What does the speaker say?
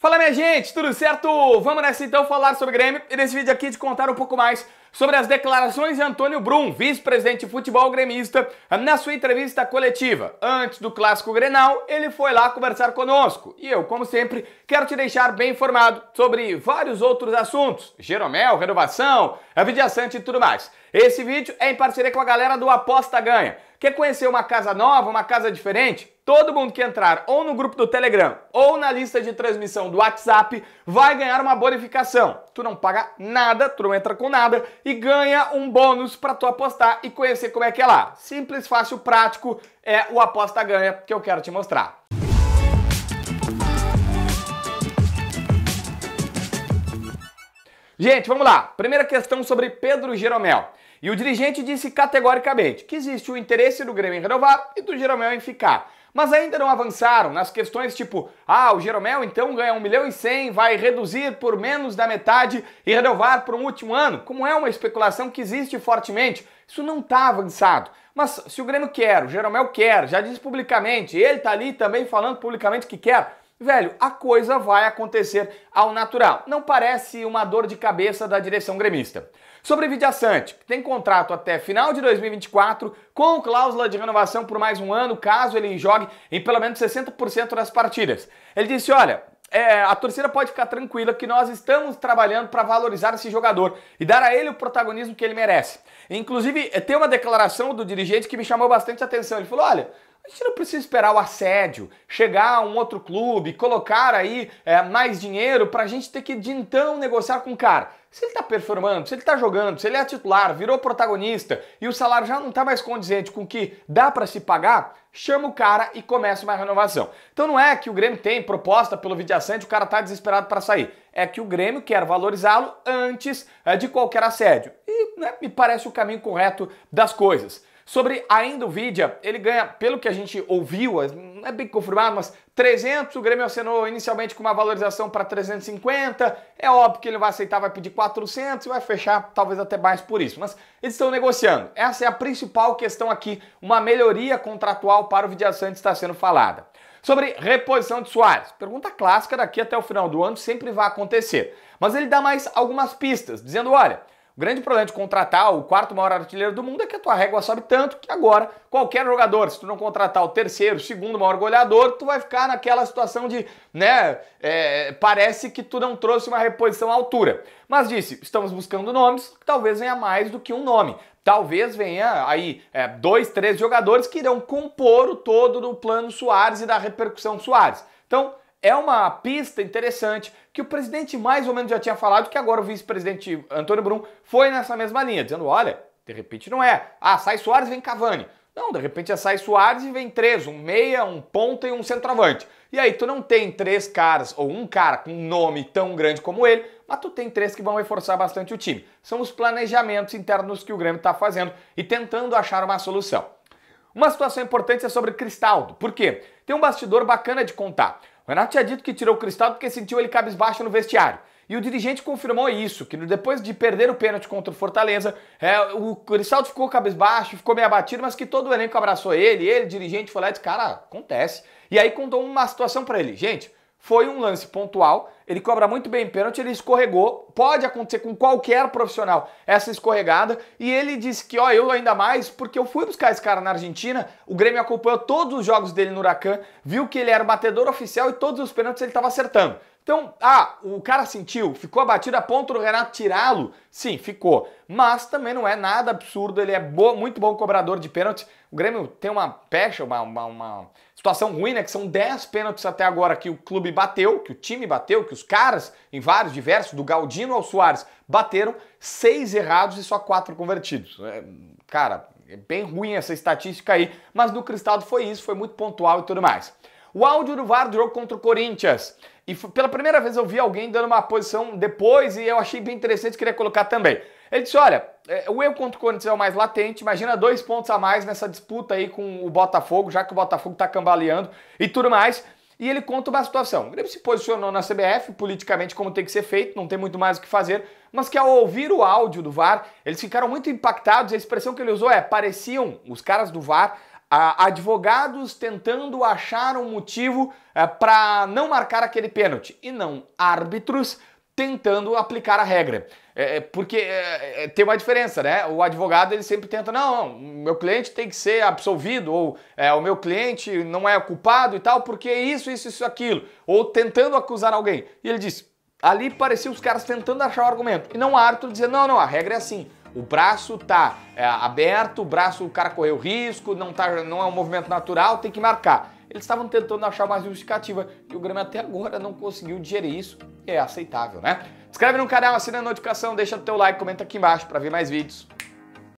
Fala minha gente, tudo certo? Vamos nessa então falar sobre Grêmio e nesse vídeo aqui de contar um pouco mais sobre as declarações de Antônio Brum, vice-presidente de futebol gremista, na sua entrevista coletiva. Antes do clássico Grenal, ele foi lá conversar conosco. E eu, como sempre, quero te deixar bem informado sobre vários outros assuntos: Jeromel, renovação, a Vidia Sante e tudo mais. Esse vídeo é em parceria com a galera do Aposta Ganha. Quer conhecer uma casa nova, uma casa diferente? Todo mundo que entrar ou no grupo do Telegram ou na lista de transmissão do WhatsApp vai ganhar uma bonificação. Tu não paga nada, tu não entra com nada e ganha um bônus para tu apostar e conhecer como é que é lá. Simples, fácil, prático é o aposta ganha que eu quero te mostrar. Gente, vamos lá. Primeira questão sobre Pedro Jeromel. E o dirigente disse categoricamente que existe o interesse do Grêmio em renovar e do Jeromel em ficar. Mas ainda não avançaram nas questões tipo: ah, o Jeromel então ganha 1 milhão e 100, vai reduzir por menos da metade e renovar por um último ano, como é uma especulação que existe fortemente. Isso não está avançado. Mas se o Grêmio quer, o Jeromel quer, já disse publicamente, ele está ali também falando publicamente que quer, velho, a coisa vai acontecer ao natural. Não parece uma dor de cabeça da direção gremista. Sobre Sante, que tem contrato até final de 2024, com cláusula de renovação por mais um ano, caso ele jogue em pelo menos 60% das partidas. Ele disse: olha, é, a torcida pode ficar tranquila que nós estamos trabalhando para valorizar esse jogador e dar a ele o protagonismo que ele merece. Inclusive, tem uma declaração do dirigente que me chamou bastante atenção. Ele falou: olha, a gente não precisa esperar o assédio, chegar a um outro clube, colocar aí é, mais dinheiro para a gente ter que de então negociar com o cara. Se ele está performando, se ele está jogando, se ele é titular, virou protagonista e o salário já não está mais condizente com o que dá para se pagar, chama o cara e começa uma renovação. Então não é que o Grêmio tem proposta pelo e o cara está desesperado para sair. É que o Grêmio quer valorizá-lo antes é, de qualquer assédio. E né, me parece o caminho correto das coisas. Sobre a Nvidia, ele ganha, pelo que a gente ouviu, é, não é bem confirmado, mas 300, o Grêmio assinou inicialmente com uma valorização para 350, é óbvio que ele vai aceitar, vai pedir 400 e vai fechar talvez até mais por isso, mas eles estão negociando. Essa é a principal questão aqui, uma melhoria contratual para o Vidia Santos está sendo falada. Sobre reposição de Soares, pergunta clássica daqui até o final do ano, sempre vai acontecer, mas ele dá mais algumas pistas, dizendo, olha... O grande problema de contratar o quarto maior artilheiro do mundo é que a tua régua sobe tanto que agora qualquer jogador, se tu não contratar o terceiro, segundo maior goleador, tu vai ficar naquela situação de, né, é, parece que tu não trouxe uma reposição à altura. Mas disse, estamos buscando nomes, talvez venha mais do que um nome. Talvez venha aí é, dois, três jogadores que irão compor o todo do plano Soares e da repercussão Soares. Então, é uma pista interessante que o presidente mais ou menos já tinha falado, que agora o vice-presidente Antônio Brum foi nessa mesma linha, dizendo: olha, de repente não é. Ah, sai Soares, vem Cavani. Não, de repente é sai Soares e vem três, um meia, um ponta e um centroavante. E aí tu não tem três caras ou um cara com um nome tão grande como ele, mas tu tem três que vão reforçar bastante o time. São os planejamentos internos que o Grêmio está fazendo e tentando achar uma solução. Uma situação importante é sobre Cristaldo. Por quê? Tem um bastidor bacana de contar. O Renato tinha dito que tirou o cristal porque sentiu ele cabisbaixo no vestiário. E o dirigente confirmou isso, que depois de perder o pênalti contra o Fortaleza, é, o Cristaldo ficou cabisbaixo, ficou meio abatido, mas que todo o elenco abraçou ele, ele, dirigente, foi lá e disse, cara, acontece. E aí contou uma situação para ele, gente, foi um lance pontual, ele cobra muito bem pênalti, ele escorregou, pode acontecer com qualquer profissional essa escorregada, e ele disse que, ó, eu ainda mais, porque eu fui buscar esse cara na Argentina, o Grêmio acompanhou todos os jogos dele no Huracan, viu que ele era batedor oficial e todos os pênaltis ele estava acertando. Então, ah, o cara sentiu, ficou abatido a ponto do Renato tirá-lo? Sim, ficou. Mas também não é nada absurdo, ele é bo muito bom cobrador de pênaltis. O Grêmio tem uma pecha, uma, uma, uma, situação ruim, né? Que são 10 pênaltis até agora que o clube bateu, que o time bateu, que os caras, em vários, diversos, do Galdino ao Soares, bateram, seis errados e só quatro convertidos. É, cara, é bem ruim essa estatística aí, mas no Cristaldo foi isso, foi muito pontual e tudo mais o áudio do VAR do jogo contra o Corinthians. E pela primeira vez eu vi alguém dando uma posição depois e eu achei bem interessante, queria colocar também. Ele disse: olha, é, o erro contra o Corinthians é o mais latente, imagina dois pontos a mais nessa disputa aí com o Botafogo, já que o Botafogo está cambaleando e tudo mais. E ele conta uma situação. O Grêmio se posicionou na CBF, politicamente, como tem que ser feito, não tem muito mais o que fazer, mas que ao ouvir o áudio do VAR, eles ficaram muito impactados. A expressão que ele usou é: pareciam os caras do VAR ah, advogados tentando achar um motivo eh, para não marcar aquele pênalti e não árbitros tentando aplicar a regra. É, é porque é, é, tem uma diferença, né? O advogado ele sempre tenta, não, não meu cliente tem que ser absolvido, ou é, o meu cliente não é culpado e tal, porque isso, isso, isso, aquilo. Ou tentando acusar alguém. E ele diz, ali parecia os caras tentando achar o argumento. E não o árbitro dizendo não, não, a regra é assim. O braço tá é, aberto, o braço, o cara correu risco, não, tá, não é um movimento natural, tem que marcar. Eles estavam tentando achar uma justificativa e o Grêmio até agora não conseguiu digerir isso. é aceitável, né? Inscreve no canal, assina a notificação, deixa o teu like, comenta aqui embaixo para ver mais vídeos.